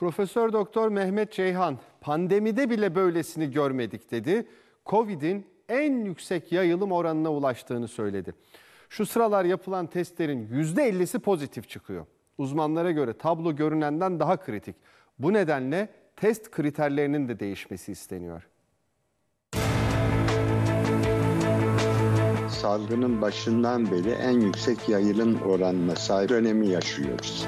Profesör Doktor Mehmet Ceyhan pandemide bile böylesini görmedik dedi. Covid'in en yüksek yayılım oranına ulaştığını söyledi. Şu sıralar yapılan testlerin %50'si pozitif çıkıyor. Uzmanlara göre tablo görünenden daha kritik. Bu nedenle test kriterlerinin de değişmesi isteniyor. Salgının başından beri en yüksek yayılım oranına sahip dönemi yaşıyoruz.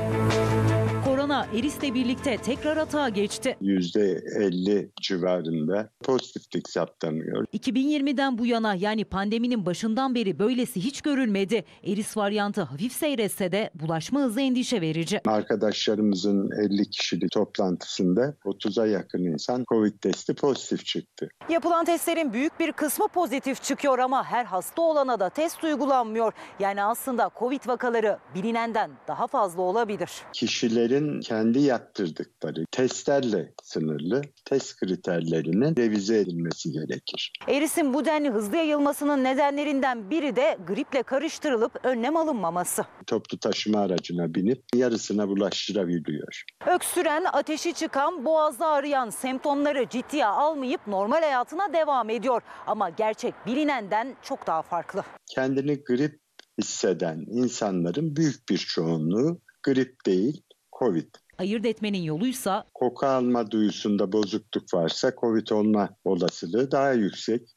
Adana Eris'le birlikte tekrar atağa geçti. %50 civarında pozitiflik saptanıyor. 2020'den bu yana yani pandeminin başından beri böylesi hiç görülmedi. Eris varyantı hafif seyretse de bulaşma hızı endişe verici. Arkadaşlarımızın 50 kişilik toplantısında 30'a yakın insan Covid testi pozitif çıktı. Yapılan testlerin büyük bir kısmı pozitif çıkıyor ama her hasta olana da test uygulanmıyor. Yani aslında Covid vakaları bilinenden daha fazla olabilir. Kişilerin kendi yaptırdıkları testlerle sınırlı test kriterlerinin revize edilmesi gerekir. Erisin bu denli hızlı yayılmasının nedenlerinden biri de griple karıştırılıp önlem alınmaması. Toplu taşıma aracına binip yarısına bulaştırabiliyor. Öksüren, ateşi çıkan, boğazda ağrıyan semptomları ciddiye almayıp normal hayatına devam ediyor. Ama gerçek bilinenden çok daha farklı. Kendini grip hisseden insanların büyük bir çoğunluğu grip değil, COVID. Ayırt etmenin yoluysa koku alma duyusunda bozukluk varsa COVID olma olasılığı daha yüksek.